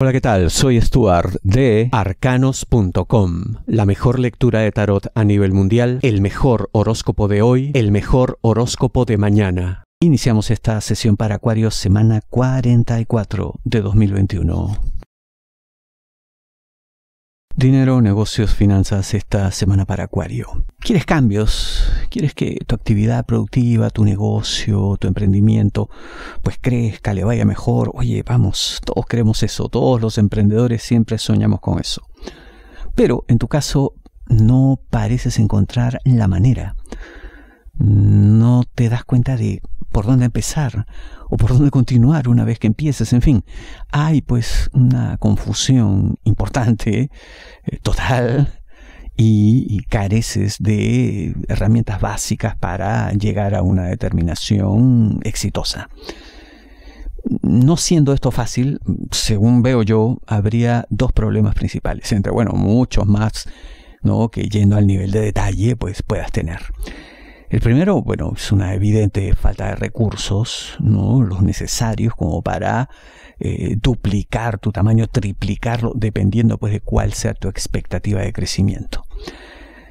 Hola, ¿qué tal? Soy Stuart de arcanos.com, la mejor lectura de tarot a nivel mundial, el mejor horóscopo de hoy, el mejor horóscopo de mañana. Iniciamos esta sesión para Acuario semana 44 de 2021. Dinero, negocios, finanzas esta semana para Acuario. ¿Quieres cambios? ¿Quieres que tu actividad productiva, tu negocio, tu emprendimiento, pues crezca, le vaya mejor? Oye, vamos, todos queremos eso, todos los emprendedores siempre soñamos con eso. Pero en tu caso no pareces encontrar la manera. No te das cuenta de por dónde empezar o por dónde continuar una vez que empieces, en fin, hay pues una confusión importante, eh, total, y, y, careces de herramientas básicas para llegar a una determinación exitosa. No siendo esto fácil, según veo yo, habría dos problemas principales, entre, bueno, muchos más, ¿no? Que yendo al nivel de detalle, pues puedas tener. El primero, bueno, es una evidente falta de recursos, ¿no? Los necesarios como para eh, duplicar tu tamaño, triplicarlo, dependiendo pues de cuál sea tu expectativa de crecimiento.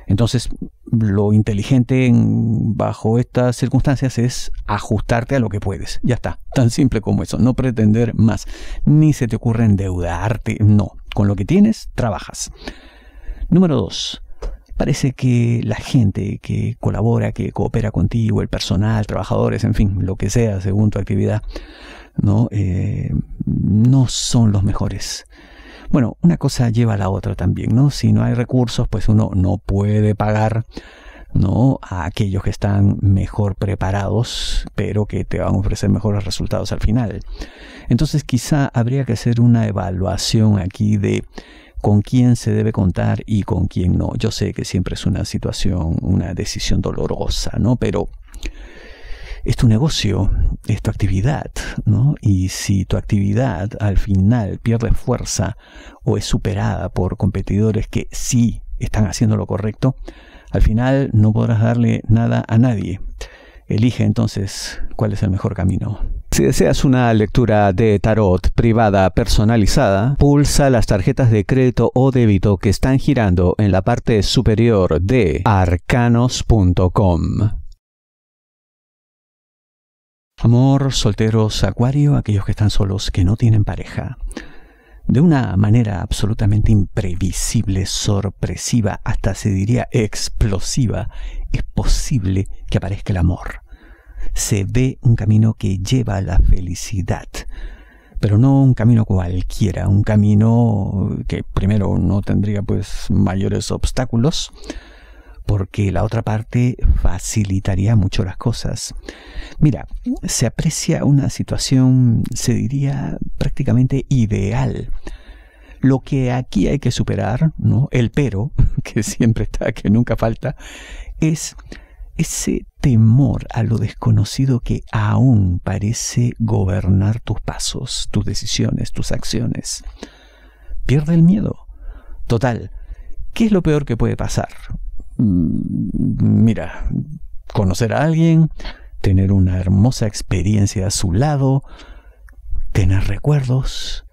Entonces, lo inteligente bajo estas circunstancias es ajustarte a lo que puedes. Ya está, tan simple como eso. No pretender más, ni se te ocurre endeudarte, no. Con lo que tienes, trabajas. Número dos, parece que la gente que colabora, que coopera contigo, el personal, trabajadores, en fin, lo que sea, según tu actividad, ¿no? Eh, no son los mejores. Bueno, una cosa lleva a la otra también, ¿no? Si no hay recursos, pues uno no puede pagar ¿no? a aquellos que están mejor preparados, pero que te van a ofrecer mejores resultados al final. Entonces quizá habría que hacer una evaluación aquí de con quién se debe contar y con quién no. Yo sé que siempre es una situación, una decisión dolorosa, ¿no? Pero es tu negocio, es tu actividad, ¿no? Y si tu actividad al final pierde fuerza o es superada por competidores que sí están haciendo lo correcto, al final no podrás darle nada a nadie. Elige entonces cuál es el mejor camino. Si deseas una lectura de tarot privada personalizada, pulsa las tarjetas de crédito o débito que están girando en la parte superior de arcanos.com. Amor, solteros, acuario, aquellos que están solos, que no tienen pareja. De una manera absolutamente imprevisible, sorpresiva, hasta se diría explosiva, es posible que aparezca el amor se ve un camino que lleva a la felicidad. Pero no un camino cualquiera, un camino que primero no tendría pues mayores obstáculos, porque la otra parte facilitaría mucho las cosas. Mira, se aprecia una situación, se diría, prácticamente ideal. Lo que aquí hay que superar, ¿no? El pero, que siempre está, que nunca falta, es ese temor a lo desconocido que aún parece gobernar tus pasos, tus decisiones, tus acciones. Pierde el miedo. Total, ¿qué es lo peor que puede pasar? Mm, mira, conocer a alguien, tener una hermosa experiencia a su lado, tener recuerdos.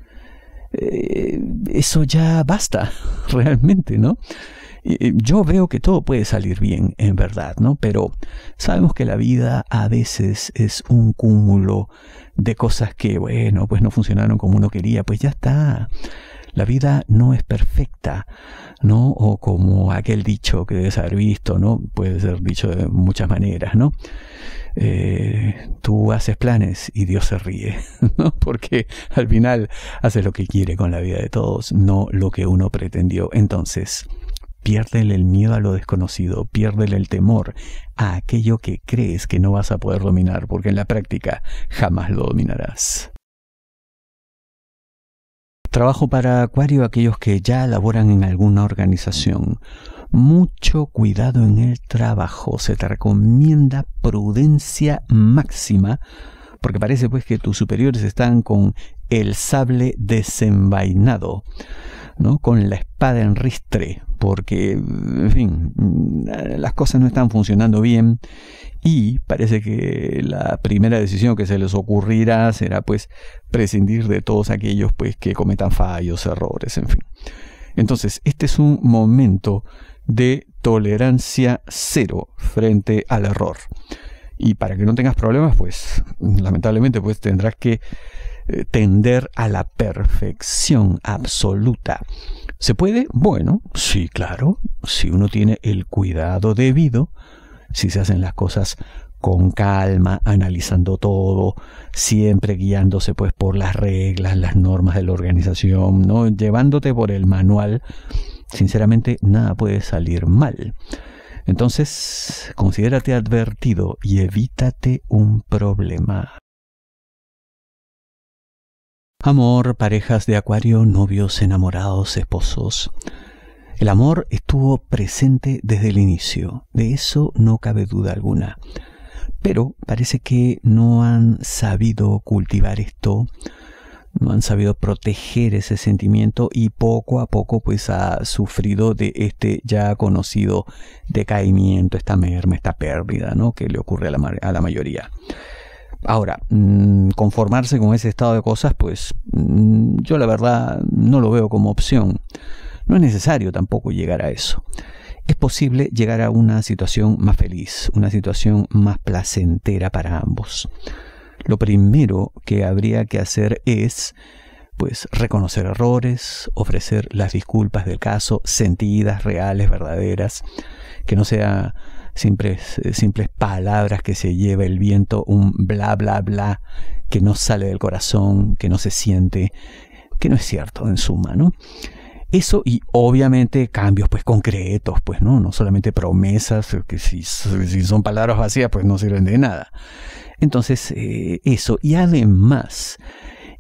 Eh, eso ya basta, realmente, ¿no? yo veo que todo puede salir bien, en verdad, ¿no? Pero sabemos que la vida a veces es un cúmulo de cosas que, bueno, pues no funcionaron como uno quería, pues ya está. La vida no es perfecta, ¿no? O como aquel dicho que debes haber visto, ¿no? Puede ser dicho de muchas maneras, ¿no? Eh, tú haces planes y Dios se ríe, ¿no? Porque al final hace lo que quiere con la vida de todos, no lo que uno pretendió. Entonces, Piérdele el miedo a lo desconocido, piérdele el temor a aquello que crees que no vas a poder dominar, porque en la práctica jamás lo dominarás. Trabajo para Acuario aquellos que ya laboran en alguna organización. Mucho cuidado en el trabajo, se te recomienda prudencia máxima, porque parece pues que tus superiores están con el sable desenvainado con la espada en ristre, porque, en fin, las cosas no están funcionando bien y parece que la primera decisión que se les ocurrirá será pues prescindir de todos aquellos pues que cometan fallos, errores, en fin. Entonces, este es un momento de tolerancia cero frente al error. Y para que no tengas problemas, pues lamentablemente pues tendrás que eh, tender a la perfección absoluta. ¿Se puede? Bueno, sí, claro, si uno tiene el cuidado debido, si se hacen las cosas con calma, analizando todo, siempre guiándose pues por las reglas, las normas de la organización, no llevándote por el manual, sinceramente nada puede salir mal. Entonces, considérate advertido y evítate un problema. Amor, parejas de acuario, novios, enamorados, esposos. El amor estuvo presente desde el inicio, de eso no cabe duda alguna. Pero parece que no han sabido cultivar esto, no han sabido proteger ese sentimiento y poco a poco pues ha sufrido de este ya conocido decaimiento, esta merma, esta pérdida, ¿no? Que le ocurre a la mayoría. Ahora, mm, conformarse con ese estado de cosas, pues mm, yo la verdad no lo veo como opción. No es necesario tampoco llegar a eso. Es posible llegar a una situación más feliz, una situación más placentera para ambos. Lo primero que habría que hacer es pues reconocer errores, ofrecer las disculpas del caso, sentidas, reales, verdaderas, que no sea simples, eh, simples palabras que se lleva el viento, un bla, bla, bla, que no sale del corazón, que no se siente, que no es cierto en suma, ¿no? Eso y obviamente cambios pues concretos, pues no, no solamente promesas, eh, que si, son palabras vacías pues no sirven de nada. Entonces eh, eso y además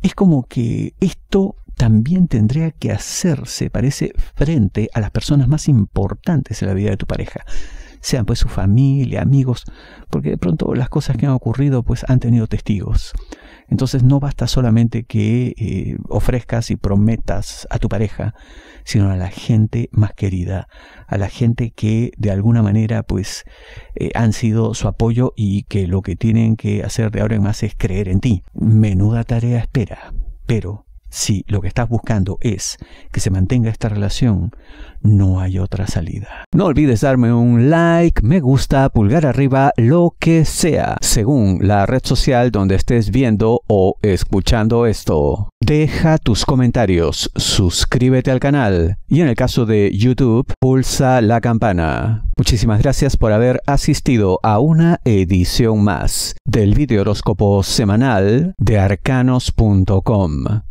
es como que esto también tendría que hacerse, parece, frente a las personas más importantes en la vida de tu pareja sean pues su familia, amigos, porque de pronto las cosas que han ocurrido pues han tenido testigos. Entonces no basta solamente que eh, ofrezcas y prometas a tu pareja, sino a la gente más querida, a la gente que de alguna manera pues eh, han sido su apoyo y que lo que tienen que hacer de ahora en más es creer en ti. Menuda tarea espera, pero si lo que estás buscando es que se mantenga esta relación, no hay otra salida. No olvides darme un like, me gusta, pulgar arriba, lo que sea, según la red social donde estés viendo o escuchando esto. Deja tus comentarios, suscríbete al canal y en el caso de YouTube, pulsa la campana. Muchísimas gracias por haber asistido a una edición más del video horóscopo semanal de arcanos.com.